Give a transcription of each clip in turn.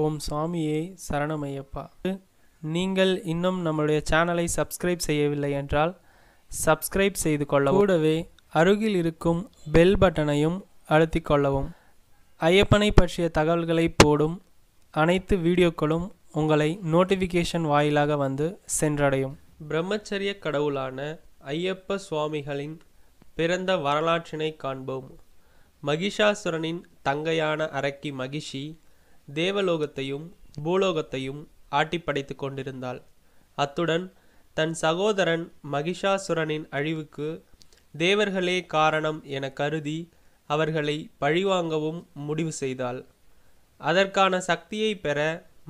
ஓம் சாமியே சரணமையப்பா நீங்கள் இன்னும் நம்மளுடைய சேனலை சப்ஸ்கிரைப் செய்யவில்லை என்றால் சப்ஸ்கிரைப் செய்து கொள்ளவும் கூடவே அருகில் இருக்கும் பெல் பட்டனையும் அழுத்தி கொள்ளவும் ஐயப்பனை பற்றிய தகவல்களை போடும் அனைத்து வீடியோக்களும் உங்களை நோட்டிஃபிகேஷன் வாயிலாக வந்து சென்றடையும் பிரம்மச்சரிய கடவுளான ஐயப்ப சுவாமிகளின் பிறந்த வரலாற்றினை காண்போம் மகிஷாசுரனின் தங்கையான அரக்கி மகிஷி தேவலோகத்தையும் பூலோகத்தையும் ஆட்டி படைத்து கொண்டிருந்தாள் அத்துடன் தன் சகோதரன் மகிஷாசுரனின் அழிவுக்கு தேவர்களே காரணம் என கருதி அவர்களை பழிவாங்கவும் முடிவு செய்தாள் அதற்கான சக்தியை பெற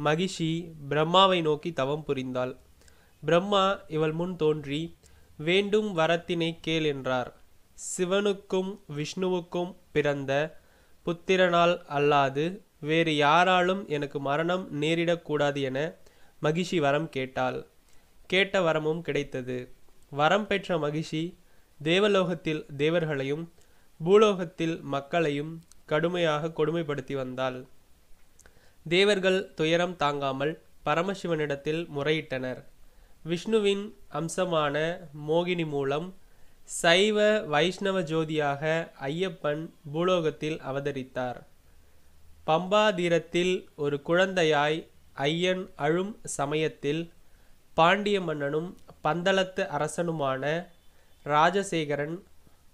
மகிஷி பிரம்மாவை நோக்கி தவம் புரிந்தாள் பிரம்மா இவள் முன் தோன்றி வேண்டும் வரத்தினை கேள் என்றார் சிவனுக்கும் விஷ்ணுவுக்கும் பிறந்த புத்திரனால் அல்லாது வேறு யாராலும் எனக்கு மரணம் நேரிடக்கூடாது என மகிஷி வரம் கேட்டாள் கேட்ட வரமும் கிடைத்தது வரம் பெற்ற மகிஷி தேவலோகத்தில் தேவர்களையும் பூலோகத்தில் மக்களையும் கடுமையாக கொடுமைப்படுத்தி வந்தாள் தேவர்கள் துயரம் தாங்காமல் பரமசிவனிடத்தில் முறையிட்டனர் விஷ்ணுவின் அம்சமான மோகினி மூலம் சைவ வைஷ்ணவ ஜோதியாக ஐயப்பன் பூலோகத்தில் அவதரித்தார் பம்பாதீரத்தில் ஒரு குழந்தையாய் ஐயன் அழும் சமயத்தில் பாண்டிய மன்னனும் பந்தளத்து அரசனுமான ராஜசேகரன்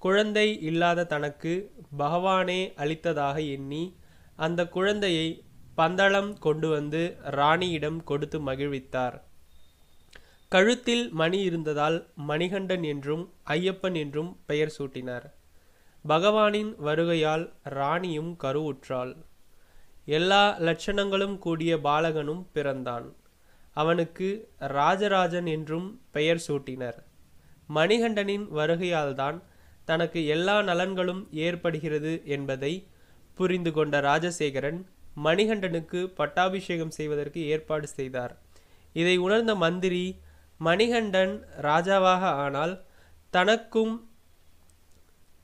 குழந்தை இல்லாத தனக்கு பகவானே அளித்ததாக எண்ணி அந்த குழந்தையை பந்தளம் கொண்டு வந்து ராணியிடம் கொடுத்து மகிழ்வித்தார் கழுத்தில் மணி இருந்ததால் மணிகண்டன் என்றும் ஐயப்பன் என்றும் பெயர் சூட்டினார் பகவானின் வருகையால் ராணியும் கருவுற்றாள் எல்லா லட்சணங்களும் கூடிய பாலகனும் பிறந்தான் அவனுக்கு ராஜராஜன் என்றும் பெயர் சூட்டினர் மணிகண்டனின் வருகையால்தான் தனக்கு எல்லா நலன்களும் ஏற்படுகிறது என்பதை புரிந்து கொண்ட ராஜசேகரன் மணிகண்டனுக்கு பட்டாபிஷேகம் செய்வதற்கு ஏற்பாடு செய்தார் இதை உணர்ந்த மந்திரி மணிகண்டன் ராஜாவாக ஆனால் தனக்கும்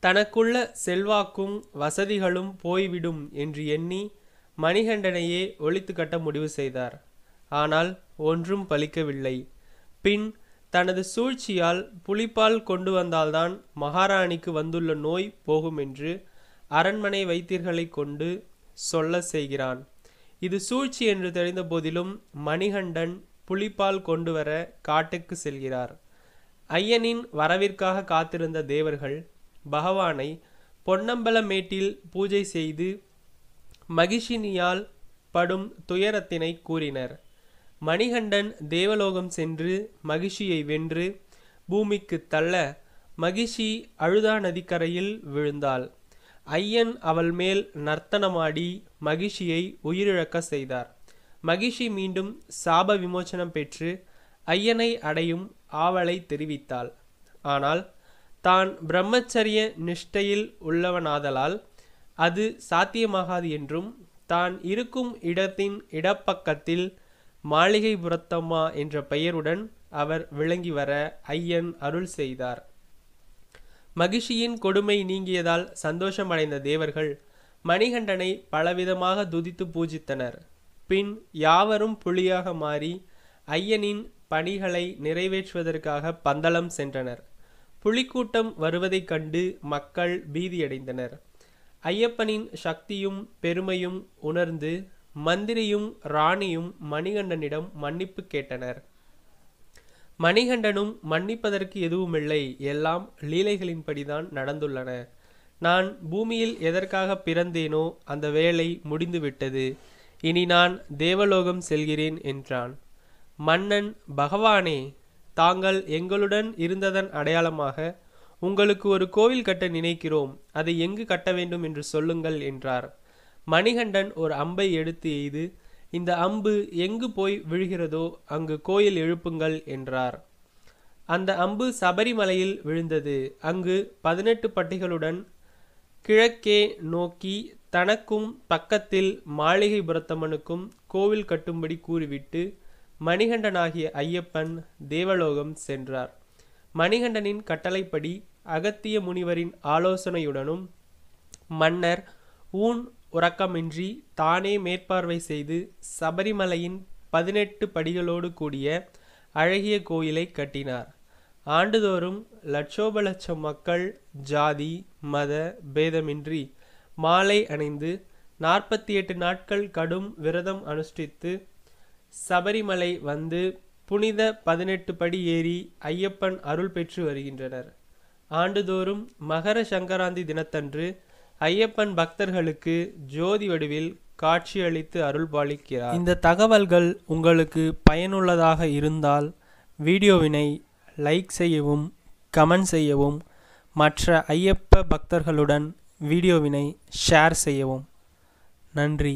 தனக்குள்ள செல்வாக்கும் வசதிகளும் போய்விடும் என்று எண்ணி மணிகண்டனையே ஒழித்து கட்ட முடிவு செய்தார் ஆனால் ஒன்றும் பலிக்கவில்லை பின் தனது சூழ்ச்சியால் புலிப்பால் கொண்டு வந்தால்தான் மகாராணிக்கு வந்துள்ள நோய் போகும் என்று அரண்மனை வைத்தியர்களை கொண்டு சொல்ல செய்கிறான் இது சூழ்ச்சி என்று தெரிந்த போதிலும் மணிகண்டன் புலிப்பால் கொண்டு வர காட்டுக்கு செல்கிறார் ஐயனின் வரவிற்காக காத்திருந்த தேவர்கள் பகவானை பொன்னம்பலமேட்டில் பூஜை செய்து மகிஷினியால் படும் துயரத்தினை கூறினர் மணிகண்டன் தேவலோகம் சென்று மகிஷியை வென்று பூமிக்கு தள்ள மகிஷி அழுதா நதிக்கரையில் விழுந்தாள் ஐயன் அவள் மேல் நர்த்தனமாடி மகிஷியை உயிரிழக்க செய்தார் மகிஷி மீண்டும் சாப விமோச்சனம் பெற்று ஐயனை அடையும் ஆவலை தெரிவித்தாள் ஆனால் தான் பிரம்மச்சரிய நிஷ்டையில் உள்ளவனாதலால் அது சாத்தியமாகாது என்றும் தான் இருக்கும் இடத்தின் இடப்பக்கத்தில் மாளிகை புரத்தம்மா என்ற பெயருடன் அவர் விளங்கி வர ஐயன் அருள் செய்தார் மகிழ்ச்சியின் கொடுமை நீங்கியதால் சந்தோஷமடைந்த தேவர்கள் மணிகண்டனை பலவிதமாக துதித்து பூஜித்தனர் பின் யாவரும் புலியாக மாறி ஐயனின் பணிகளை நிறைவேற்றுவதற்காக பந்தளம் சென்றனர் புலிக்கூட்டம் வருவதைக் கண்டு மக்கள் பீதியடைந்தனர் ஐயப்பனின் சக்தியும் பெருமையும் உணர்ந்து மந்திரியும் ராணியும் மணிகண்டனிடம் மன்னிப்பு கேட்டனர் மணிகண்டனும் மன்னிப்பதற்கு எதுவுமில்லை எல்லாம் லீலைகளின்படிதான் நடந்துள்ளன நான் பூமியில் எதற்காக பிறந்தேனோ அந்த வேலை முடிந்துவிட்டது இனி நான் தேவலோகம் செல்கிறேன் என்றான் மன்னன் பகவானே தாங்கள் எங்களுடன் இருந்ததன் அடையாளமாக உங்களுக்கு ஒரு கோவில் கட்ட நினைக்கிறோம் அதை எங்கு கட்ட வேண்டும் என்று சொல்லுங்கள் என்றார் மணிகண்டன் ஒரு அம்பை எடுத்து எய்து இந்த அம்பு எங்கு போய் விழுகிறதோ அங்கு கோயில் எழுப்புங்கள் என்றார் அந்த அம்பு சபரிமலையில் விழுந்தது அங்கு பதினெட்டு பட்டிகளுடன் கிழக்கே நோக்கி தனக்கும் பக்கத்தில் மாளிகை புரத்தம்மனுக்கும் கோவில் கட்டும்படி கூறிவிட்டு மணிகண்டனாகிய ஐயப்பன் தேவலோகம் சென்றார் மணிகண்டனின் கட்டளைப்படி அகத்திய முனிவரின் ஆலோசனையுடனும் மன்னர் ஊன் உறக்கமின்றி தானே மேற்பார்வை செய்து சபரிமலையின் பதினெட்டு படிகளோடு கூடிய அழகிய கோயிலை கட்டினார் ஆண்டுதோறும் லட்சோப லட்சம் மக்கள் ஜாதி மத பேதமின்றி மாலை அணிந்து நாற்பத்தி எட்டு நாட்கள் கடும் விரதம் அனுஷ்டித்து சபரிமலை வந்து புனித பதினெட்டு படி ஏறி ஐயப்பன் அருள் பெற்று வருகின்றனர் ஆண்டுதோறும் மகர சங்கராந்தி தினத்தன்று ஐயப்பன் பக்தர்களுக்கு ஜோதி வடிவில் காட்சியளித்து அருள் பாலிக்கிறார் இந்த தகவல்கள் உங்களுக்கு பயனுள்ளதாக இருந்தால் வீடியோவினை லைக் செய்யவும் கமெண்ட் செய்யவும் மற்ற ஐயப்ப பக்தர்களுடன் வீடியோவினை ஷேர் செய்யவும் நன்றி